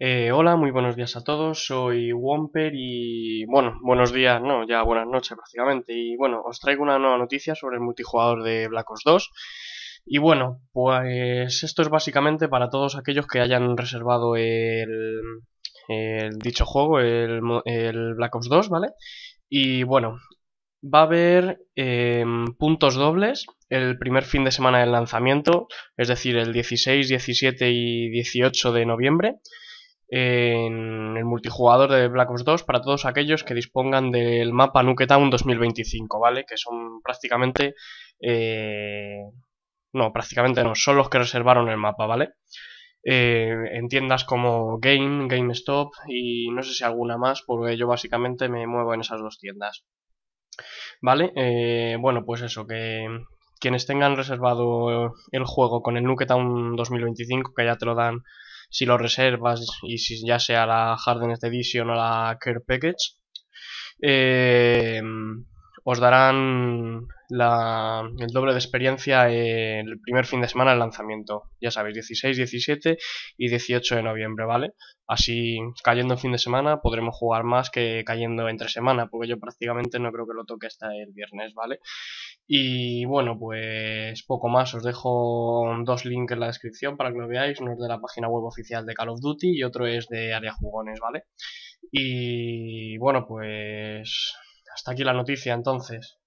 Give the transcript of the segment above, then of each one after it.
Eh, hola, muy buenos días a todos, soy Womper y bueno, buenos días, no, ya buenas noches prácticamente. Y bueno, os traigo una nueva noticia sobre el multijugador de Black Ops 2. Y bueno, pues esto es básicamente para todos aquellos que hayan reservado el, dicho juego, el, Black Ops 2, ¿vale? Y bueno, va a haber em, puntos dobles el primer fin de semana del lanzamiento, es decir, el 16, 17 y 18 de noviembre en el multijugador de Black Ops 2 para todos aquellos que dispongan del mapa Nuketown 2025, ¿vale? Que son prácticamente... Eh, no, prácticamente no, son los que reservaron el mapa, ¿vale? Eh, en tiendas como Game, GameStop y no sé si alguna más, porque yo básicamente me muevo en esas dos tiendas. ¿Vale? Eh, bueno, pues eso, que quienes tengan reservado el juego con el Nuketown 2025, que ya te lo dan si lo reservas y si ya sea la Hardened Edition o la Care Package, eh, os darán la, el doble de experiencia el primer fin de semana del lanzamiento. Ya sabéis, 16, 17 y 18 de noviembre, ¿vale? Así, cayendo en fin de semana, podremos jugar más que cayendo entre semana, porque yo prácticamente no creo que lo toque hasta el viernes, ¿vale? Y bueno, pues poco más. Os dejo dos links en la descripción para que lo veáis. Uno es de la página web oficial de Call of Duty y otro es de Área Jugones, ¿vale? Y bueno, pues hasta aquí la noticia entonces.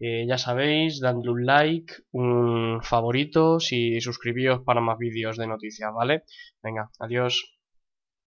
Eh, ya sabéis, dadle un like, un favorito y suscribíos para más vídeos de noticias, ¿vale? Venga, adiós.